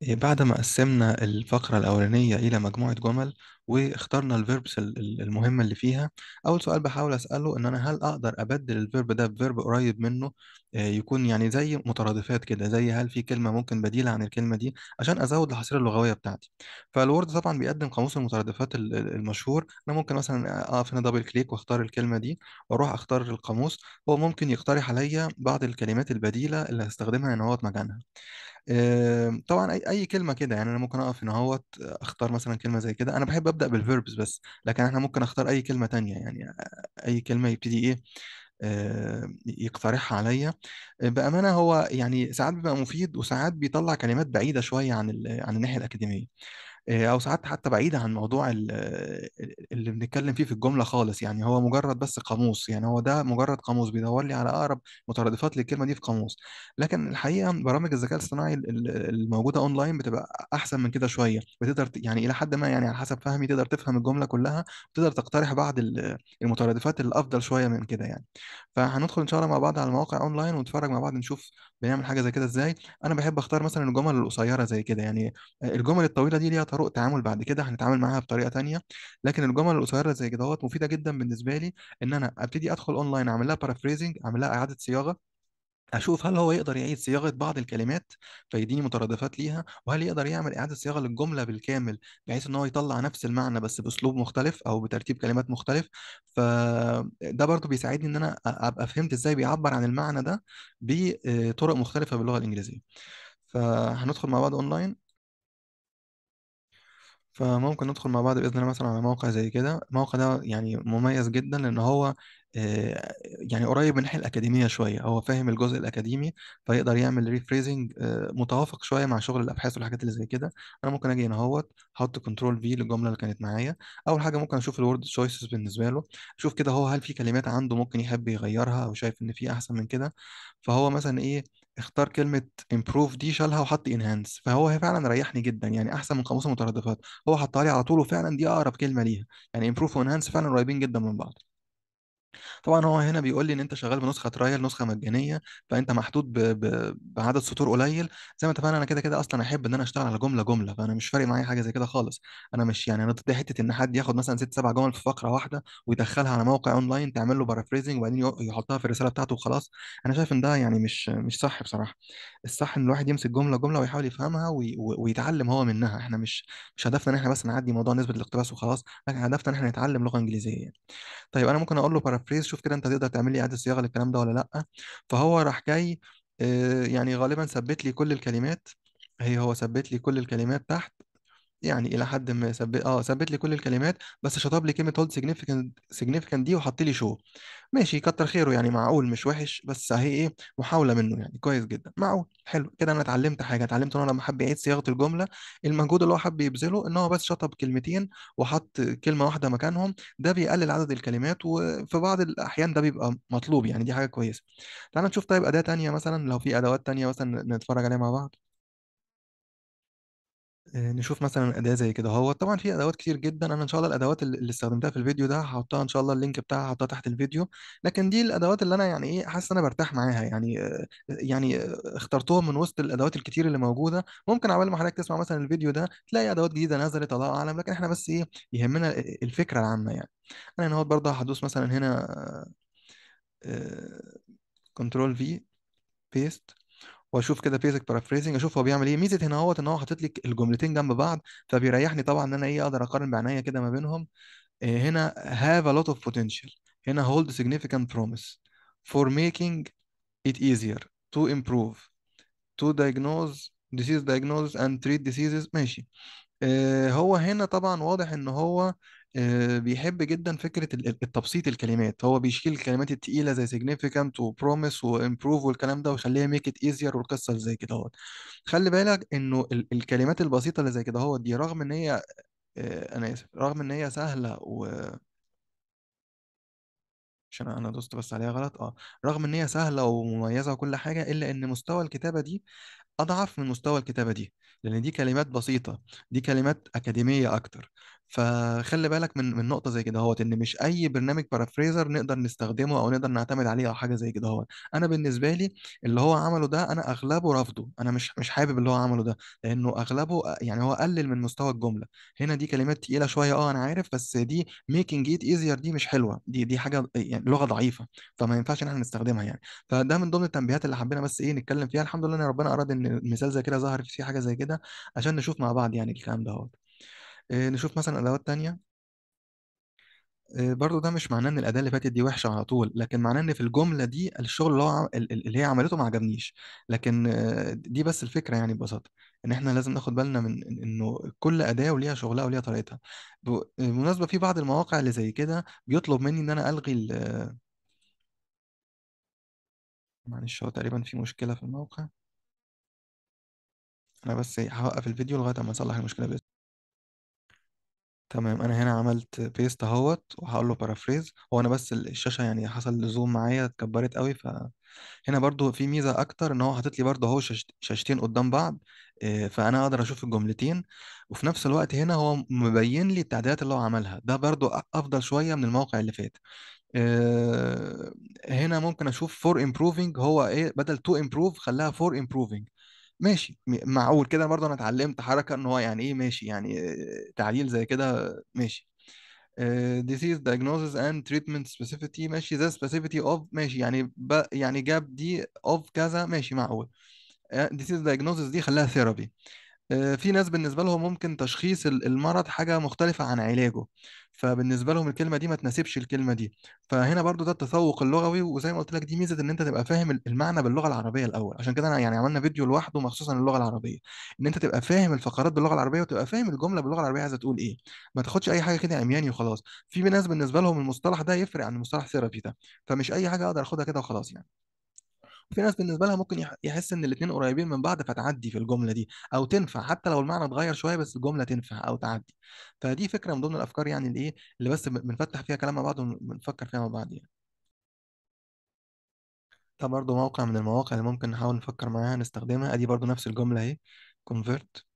إيه، بعد ما قسمنا الفقرة الأولانية إلى مجموعة جمل واخترنا الفيربس المهمة اللي فيها أول سؤال بحاول أسأله إن أنا هل أقدر أبدل الفيرب ده بفيرب قريب منه آه، يكون يعني زي مترادفات كده زي هل في كلمة ممكن بديلة عن الكلمة دي عشان أزود الحصيلة اللغوية بتاعتي فالوورد طبعا بيقدم قاموس المترادفات المشهور أنا ممكن مثلا أقف هنا دبل كليك وأختار الكلمة دي وأروح أختار القاموس هو ممكن يقترح عليا بعض الكلمات البديلة اللي هستخدمها إن هو مكانها آه، طبعا اي كلمه كده يعني انا ممكن اقف هنا اهوت اختار مثلا كلمه زي كده انا بحب ابدا بالفيربس بس لكن احنا ممكن اختار اي كلمه تانية يعني اي كلمه يبتدي ايه يقترحها عليا بامانه هو يعني ساعات بيبقى مفيد وساعات بيطلع كلمات بعيده شويه عن عن الناحيه الاكاديميه آه، او ساعات حتى بعيدة عن موضوع اللي بنتكلم فيه في الجملة خالص يعني هو مجرد بس قاموس يعني هو ده مجرد قاموس بيدور لي على اقرب مترادفات للكلمة دي في قاموس لكن الحقيقة برامج الذكاء الاصطناعي الموجودة اونلاين بتبقى احسن من كده شوية بتقدر يعني الى حد ما يعني على حسب فهمي تقدر تفهم الجملة كلها وتقدر تقترح بعض المترادفات الافضل شوية من كده يعني فهندخل ان شاء الله مع بعض على المواقع اونلاين ونتفرج مع بعض نشوف بنعمل حاجة زي كده ازاي انا بحب اختار مثلا الجمل القصيرة زي كده يعني آه، الجمل الطويلة دي ليها طرق تعامل بعد كده هنتعامل معاها بطريقه تانية لكن الجمل القصيره زي كده اهوت مفيده جدا بالنسبه لي ان انا ابتدي ادخل اونلاين اعمل لها بارافريزنج اعمل لها اعاده صياغه اشوف هل هو يقدر يعيد صياغه بعض الكلمات فيديني مترادفات ليها وهل يقدر يعمل اعاده صياغه للجمله بالكامل بحيث ان هو يطلع نفس المعنى بس باسلوب مختلف او بترتيب كلمات مختلف فده برضو بيساعدني ان انا ابقى فهمت ازاي بيعبر عن المعنى ده بطرق مختلفه باللغه الانجليزيه فهندخل مع بعض اونلاين فممكن ندخل مع بعض بإذن الله مثلا على موقع زي كده الموقع ده يعني مميز جدا لأن هو آه، يعني قريب من الناحيه الاكاديميه شويه هو فاهم الجزء الاكاديمي فيقدر يعمل ريفريزنج آه، متوافق شويه مع شغل الابحاث والحاجات اللي زي كده انا ممكن اجي هنا اهوت احط كنترول في للجمله اللي كانت معايا اول حاجه ممكن اشوف الورد تشويسز بالنسبه له اشوف كده هو هل في كلمات عنده ممكن يحب يغيرها او شايف ان في احسن من كده فهو مثلا ايه اختار كلمة improve دي شالها وحط enhance فهو فعلا ريحني جدا يعني أحسن من قاموس المترادفات هو حطها لي على طول وفعلا دي أقرب كلمة ليها يعني improve و enhance فعلا قريبين جدا من بعض طبعا هو هنا بيقول لي ان انت شغال بنسخه ترايل نسخه مجانيه فانت محدود ب... ب... بعدد سطور قليل زي ما اتفقنا انا كده كده اصلا احب ان انا اشتغل على جمله جمله فانا مش فارق معايا حاجه زي كده خالص انا مش يعني انا ضد حته ان حد ياخد مثلا ست سبع جمل في فقره واحده ويدخلها على موقع اونلاين تعمل له بارافريزنج وبعدين يحطها في الرساله بتاعته وخلاص انا شايف ان ده يعني مش مش صح بصراحه الصح ان الواحد يمسك جمله جمله ويحاول يفهمها وي... ويتعلم هو منها احنا مش مش هدفنا ان احنا بس نعدي موضوع نسبه الاقتباس وخلاص لكن هدفنا ان احنا نتعلم لغه انجليزيه يعني. طيب انا ممكن اقول له بارافريز شوف كده انت تقدر تعمل لي اعاده صياغه للكلام ده ولا لا فهو راح جاي آه، يعني غالبا ثبت لي كل الكلمات هي هو ثبت لي كل الكلمات تحت يعني إلى حد ما ثبت اه ثبت لي كل الكلمات بس شطب لي كلمة هولد سيجنيفيكانت سيجنيفيكانت دي وحط لي شو ماشي كتر خيره يعني معقول مش وحش بس هي إيه محاولة منه يعني كويس جدا معقول حلو كده أنا اتعلمت حاجة اتعلمت إن أنا لما حب يعيد صياغة الجملة المجهود اللي هو حب يبذله إن هو بس شطب كلمتين وحط كلمة واحدة مكانهم ده بيقلل عدد الكلمات وفي بعض الأحيان ده بيبقى مطلوب يعني دي حاجة كويسة تعال نشوف طيب أداة تانية مثلا لو في أدوات تانية مثلا نتفرج عليها مع بعض آه، نشوف مثلا أداة زي كده هو طبعا في أدوات كتير جدا أنا إن شاء الله الأدوات اللي استخدمتها في الفيديو ده هحطها إن شاء الله اللينك بتاعها هحطها تحت الفيديو لكن دي الأدوات اللي أنا يعني إيه حاسس إن أنا برتاح معاها يعني آه، يعني آه، اخترتهم من وسط الأدوات الكتير اللي موجودة ممكن عبال ما حضرتك تسمع مثلا الفيديو ده تلاقي أدوات جديدة نزلت الله أعلم لكن إحنا بس إيه يهمنا الفكرة العامة يعني أنا هنا برضه هدوس مثلا هنا كنترول في بيست واشوف كده بيزك بارافريزنج اشوف هو بيعمل ايه ميزه هنا اهوت ان هو حاطط لي الجملتين جنب بعض فبيريحني طبعا ان انا ايه اقدر اقارن بعينيا كده ما بينهم إيه هنا have a lot of potential هنا hold significant promise for making it easier to improve to diagnose disease diagnosis and treat diseases ماشي آه، هو هنا طبعا واضح ان هو آه، بيحب جدا فكرة التبسيط الكلمات هو بيشيل الكلمات التقيلة زي significant و promise و improve والكلام ده ويخليها make it easier والقصة اللي زي كده اهوت خلي بالك انه الكلمات البسيطة اللي زي كده اهوت دي رغم ان هي آه، انا اسف رغم ان هي سهلة و عشان انا دوست بس عليها غلط اه رغم ان هي سهله ومميزه وكل حاجه الا ان مستوى الكتابه دي اضعف من مستوى الكتابه دي لان دي كلمات بسيطه دي كلمات اكاديميه اكتر فخلي بالك من من نقطه زي كده هوت ان مش اي برنامج بارافريزر نقدر نستخدمه او نقدر نعتمد عليه او حاجه زي كده هوت انا بالنسبه لي اللي هو عمله ده انا اغلبه رافضه انا مش مش حابب اللي هو عمله ده لانه اغلبه يعني هو قلل من مستوى الجمله هنا دي كلمات تقيله شويه اه انا عارف بس دي ميكينج ايت ايزير دي مش حلوه دي دي حاجه يعني لغه ضعيفه فما ينفعش ان احنا نستخدمها يعني فده من ضمن التنبيهات اللي حبينا بس ايه نتكلم فيها الحمد لله ان ربنا اراد ان مثال زي كده ظهر في حاجه زي كده عشان نشوف مع بعض يعني الكلام ده آه، نشوف مثلا ادوات تانية آه، برضو ده مش معناه ان الاداه اللي فاتت دي وحشه على طول لكن معناه ان في الجمله دي الشغل اللي هو اللي هي عملته ما عجبنيش لكن آه، دي بس الفكره يعني ببساطه ان احنا لازم ناخد بالنا من انه كل اداه وليها شغلها وليها طريقتها بالمناسبه في بعض المواقع اللي زي كده بيطلب مني ان انا الغي معلش هو تقريبا في مشكله في الموقع انا بس إيه، هوقف الفيديو لغاية اما اصلح المشكلة بس تمام انا هنا عملت بيست اهوت وهقول له بارافريز هو انا بس الشاشه يعني حصل زوم معايا اتكبرت قوي هنا برضو في ميزه اكتر ان هو حاطط لي برضو اهو شاشتين قدام بعض آه، فانا اقدر اشوف الجملتين وفي نفس الوقت هنا هو مبين لي التعديلات اللي هو عملها ده برضو افضل شويه من الموقع اللي فات آه، هنا ممكن اشوف فور امبروفينج هو ايه بدل تو امبروف خلاها فور امبروفينج ماشي معقول كده برضه انا اتعلمت حركه ان هو يعني ايه ماشي يعني تعليل زي كده ماشي disease diagnosis and treatment specificity ماشي the specificity of ماشي يعني ب... يعني جاب دي of كذا ماشي معقول disease diagnosis دي خلاها ثيرابي آه، في ناس بالنسبة لهم ممكن تشخيص المرض حاجة مختلفة عن علاجه فبالنسبة لهم الكلمة دي ما تناسبش الكلمة دي فهنا برضو ده التسوق اللغوي وزي ما قلت لك دي ميزة ان انت تبقى فاهم المعنى باللغة العربية الاول عشان كده انا يعني عملنا فيديو لوحده مخصوص عن اللغة العربية ان انت تبقى فاهم الفقرات باللغة العربية وتبقى فاهم الجملة باللغة العربية عايزة تقول ايه ما تاخدش اي حاجة كده عمياني وخلاص في ناس بالنسبة لهم المصطلح ده يفرق عن المصطلح ثيرابي ده فمش اي حاجة اقدر اخدها كده وخلاص يعني في ناس بالنسبه لها ممكن يحس ان الاثنين قريبين من بعض فتعدي في الجمله دي او تنفع حتى لو المعنى اتغير شويه بس الجمله تنفع او تعدي فدي فكره من ضمن الافكار يعني الايه اللي بس بنفتح فيها كلام مع بعض وبنفكر فيها مع بعض يعني ده برضه موقع من المواقع اللي ممكن نحاول نفكر معاها نستخدمها ادي برضه نفس الجمله اهي convert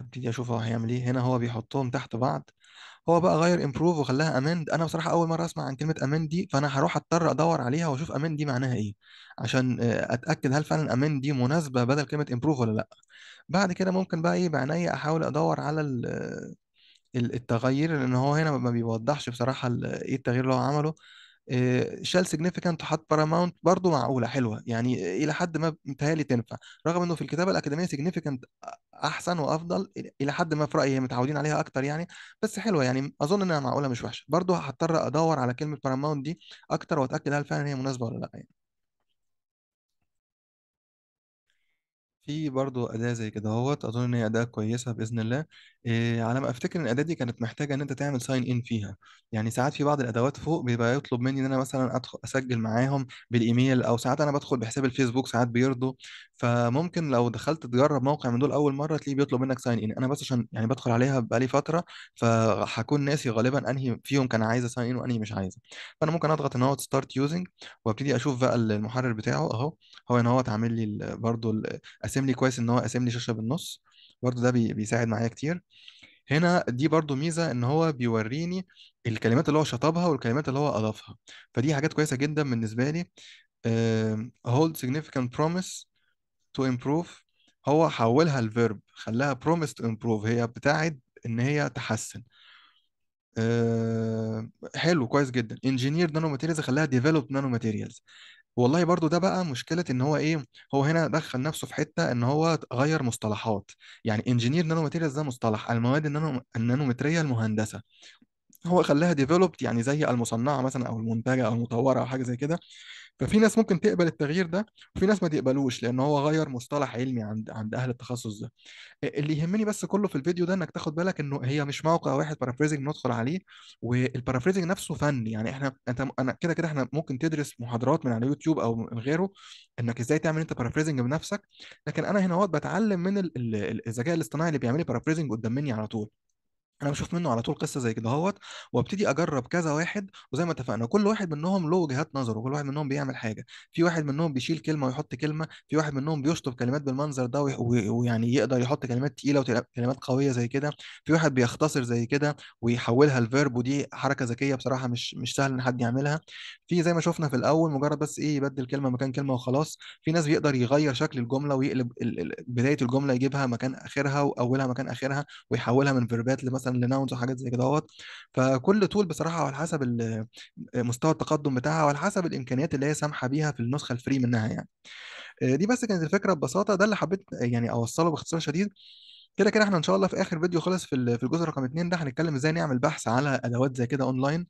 ابتدي اشوف هو هيعمل ايه هنا هو بيحطهم تحت بعض هو بقى غير امبروف وخلاها امند انا بصراحه اول مره اسمع عن كلمه امند دي فانا هروح اضطر ادور عليها واشوف امند دي معناها ايه عشان آه، اتاكد هل فعلا امند دي مناسبه بدل كلمه امبروف ولا لا بعد كده ممكن بقى ايه بعناية احاول ادور على آه، التغيير لان هو هنا ما بيوضحش بصراحه ايه التغيير اللي هو عمله آه، شال سيجنيفيكانت وحط باراماونت برضه معقوله حلوه يعني الى حد ما متهيألي تنفع رغم انه في الكتابه الاكاديميه سيجنيفيكانت احسن وافضل الى حد ما في رايي متعودين عليها اكتر يعني بس حلوه يعني اظن انها معقوله مش وحشه برضه هضطر ادور على كلمه باراماونت دي اكتر واتاكد هل فعلا هي مناسبه ولا لا يعني في برضو أداة زي كده اهوت أظن إن هي أداة كويسة بإذن الله إيه على ما أفتكر إن الأداة دي كانت محتاجة إن أنت تعمل ساين إن فيها يعني ساعات في بعض الأدوات فوق بيبقى يطلب مني إن أنا مثلا أدخل أسجل معاهم بالإيميل أو ساعات أنا بدخل بحساب الفيسبوك ساعات بيرضوا فممكن لو دخلت تجرب موقع من دول اول مره تلاقيه بيطلب منك ساين ان انا بس عشان يعني بدخل عليها بقالي فتره فهكون ناسي غالبا انهي فيهم كان عايزه ساين ان وانهي مش عايزه فانا ممكن اضغط ان هو ستارت يوزنج وابتدي اشوف بقى المحرر بتاعه اهو هو ان هو عامل لي برضه قاسم لي كويس ان هو قاسم لي شاشه بالنص برضه ده بيساعد معايا كتير هنا دي برضو ميزة ان هو بيوريني الكلمات اللي هو شطبها والكلمات اللي هو اضافها فدي حاجات كويسة جدا بالنسبة لي uh, hold significant promise تو امبروف هو حولها الفيرب خلاها بروميس تو امبروف هي بتاعت ان هي تحسن أه حلو كويس جدا انجينير نانو ماتيريالز خلاها ديفلوب نانو ماتيريالز والله برضو ده بقى مشكلة ان هو ايه هو هنا دخل نفسه في حتة ان هو غير مصطلحات يعني انجينير نانو ماتيريالز ده مصطلح المواد النانو النانومترية المهندسة هو خلاها ديفلوبد يعني زي المصنعه مثلا او المنتجه او المطوره او حاجه زي كده ففي ناس ممكن تقبل التغيير ده وفي ناس ما تقبلوش لان هو غير مصطلح علمي عند عند اهل التخصص ده اللي يهمني بس كله في الفيديو ده انك تاخد بالك انه هي مش موقع واحد بارافريزنج ندخل عليه والبارافريزنج نفسه فن يعني احنا انت انا كده كده احنا ممكن تدرس محاضرات من على يوتيوب او من غيره انك ازاي تعمل انت بارافريزنج بنفسك لكن انا هنا بتعلم من الذكاء الاصطناعي اللي بيعمل لي بارافريزنج قدام مني على طول انا بشوف منه على طول قصه زي كده اهوت وابتدي اجرب كذا واحد وزي ما اتفقنا كل واحد منهم له وجهات نظر وكل واحد منهم بيعمل حاجه في واحد منهم بيشيل كلمه ويحط كلمه في واحد منهم بيشطب كلمات بالمنظر ده ويعني يقدر يحط كلمات تقيله وكلمات قويه زي كده في واحد بيختصر زي كده ويحولها لفيرب ودي حركه ذكيه بصراحه مش مش سهل ان حد يعملها في زي ما شفنا في الاول مجرد بس ايه يبدل كلمه مكان كلمه وخلاص في ناس بيقدر يغير شكل الجمله ويقلب بدايه الجمله يجيبها مكان اخرها واولها مكان اخرها ويحولها من فيربات لمثلا مثلا لناونز وحاجات زي كده اهوت فكل تول بصراحه على حسب مستوى التقدم بتاعها وعلى حسب الامكانيات اللي هي سامحه بيها في النسخه الفري منها يعني آه، دي بس كانت الفكره ببساطه ده اللي حبيت يعني اوصله باختصار شديد كده كده احنا ان شاء الله في اخر فيديو خالص في الجزء رقم 2 ده هنتكلم ازاي نعمل بحث على ادوات زي كده اونلاين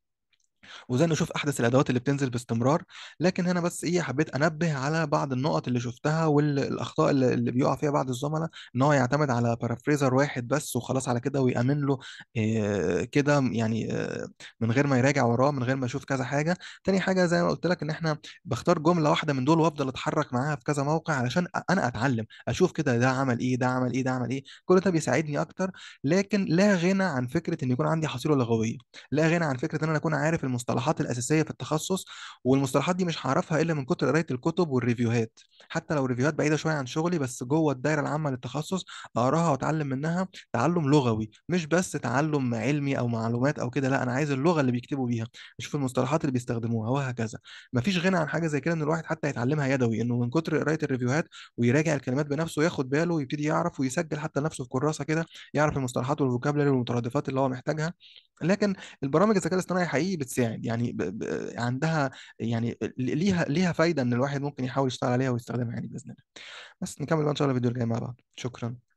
وزي نشوف احدث الادوات اللي بتنزل باستمرار لكن هنا بس ايه حبيت انبه على بعض النقط اللي شفتها والاخطاء اللي بيقع فيها بعض الزملاء ان هو يعتمد على بارافريزر واحد بس وخلاص على كده ويامن له آه، كده يعني آه، من غير ما يراجع وراه من غير ما يشوف كذا حاجه تاني حاجه زي ما قلت لك ان احنا بختار جمله واحده من دول وافضل اتحرك معاها في كذا موقع علشان انا اتعلم اشوف كده ده عمل ايه ده عمل ايه ده عمل ايه كل ده بيساعدني اكتر لكن لا غنى عن فكره ان يكون عندي حصيله لغويه لا غنى عن فكره ان انا اكون عارف المصطلحات الاساسيه في التخصص والمصطلحات دي مش هعرفها الا من كتر قرايه الكتب والريفيوهات حتى لو ريفيوهات بعيده شويه عن شغلي بس جوه الدايره العامه للتخصص اقراها واتعلم منها تعلم لغوي مش بس تعلم علمي او معلومات او كده لا انا عايز اللغه اللي بيكتبوا بيها اشوف المصطلحات اللي بيستخدموها وهكذا مفيش غنى عن حاجه زي كده ان الواحد حتى يتعلمها يدوي انه من كتر قرايه الريفيوهات ويراجع الكلمات بنفسه ياخد باله ويبتدي يعرف ويسجل حتى نفسه في كراسه كده يعرف المصطلحات والفوكابلري والمترادفات اللي هو محتاجها لكن البرامج الذكاء الاصطناعي حقيقي بتساعد يعني ب... ب... عندها يعني ليها ليها فايده ان الواحد ممكن يحاول يشتغل عليها ويستخدمها يعني باذن الله بس نكمل بقى ان شاء الله الفيديو الجاي مع بعض شكرا